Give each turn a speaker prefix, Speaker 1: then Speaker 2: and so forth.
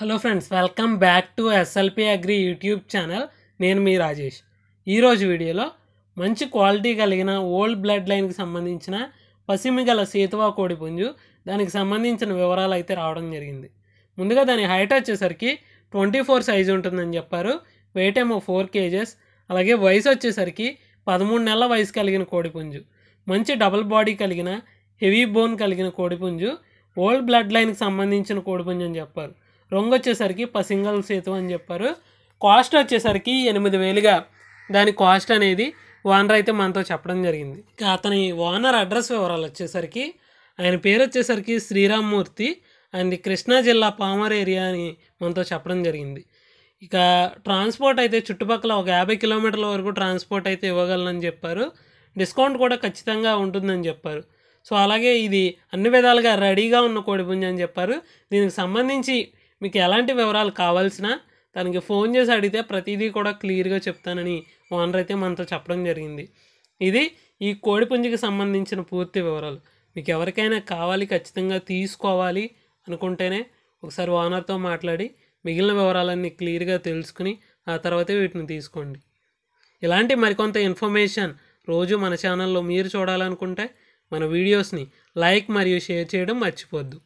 Speaker 1: hello friends welcome back to SLP agri YouTube channel నేను మీ రాజేష్ ఈరోజు వీడియోలో మంచి క్వాలిటీ కలిగిన ఓల్డ్ బ్లడ్ లైన్కి సంబంధించిన పసిమి గల సీతువా కోడిపుంజు దానికి సంబంధించిన వివరాలు అయితే రావడం జరిగింది ముందుగా దాని హైట్ వచ్చేసరికి ట్వంటీ ఫోర్ సైజు ఉంటుందని చెప్పారు వెయిట్ ఏమో ఫోర్ కేజెస్ అలాగే వయసు వచ్చేసరికి పదమూడు నెలల వయసు కలిగిన కోడిపుంజు మంచి డబుల్ బాడీ కలిగిన హెవీ బోన్ కలిగిన కోడిపుంజు ఓల్డ్ బ్లడ్ లైన్కి సంబంధించిన కోడిపుంజు అని చెప్పారు రంగు వచ్చేసరికి పసింగల్ సేతు అని చెప్పారు కాస్ట్ వచ్చేసరికి ఎనిమిది వేలుగా దాని కాస్ట్ అనేది ఓనర్ అయితే మనతో చెప్పడం జరిగింది అతని ఓనర్ అడ్రస్ వివరాలు వచ్చేసరికి ఆయన పేరు వచ్చేసరికి శ్రీరామ్మూర్తి అండ్ కృష్ణా జిల్లా పామర్ ఏరియా అని మనతో చెప్పడం జరిగింది ఇక ట్రాన్స్పోర్ట్ అయితే చుట్టుపక్కల ఒక యాభై కిలోమీటర్ల వరకు ట్రాన్స్పోర్ట్ అయితే ఇవ్వగలనని చెప్పారు డిస్కౌంట్ కూడా ఖచ్చితంగా ఉంటుందని చెప్పారు సో అలాగే ఇది అన్ని విధాలుగా రెడీగా ఉన్న కోడిపుంజ అని చెప్పారు దీనికి సంబంధించి మీకు ఎలాంటి వివరాలు కావాల్సినా తనకి ఫోన్ చేసి అడిగితే ప్రతిదీ కూడా క్లియర్గా చెప్తానని ఓనర్ అయితే మనతో చెప్పడం జరిగింది ఇది ఈ కోడిపుంజికి సంబంధించిన పూర్తి వివరాలు మీకు ఎవరికైనా కావాలి ఖచ్చితంగా తీసుకోవాలి అనుకుంటేనే ఒకసారి ఓనర్తో మాట్లాడి మిగిలిన వివరాలన్నీ క్లియర్గా తెలుసుకుని ఆ తర్వాతే వీటిని తీసుకోండి ఇలాంటి మరికొంత ఇన్ఫర్మేషన్ రోజు మన ఛానల్లో మీరు చూడాలనుకుంటే మన వీడియోస్ని లైక్ మరియు షేర్ చేయడం మర్చిపోద్దు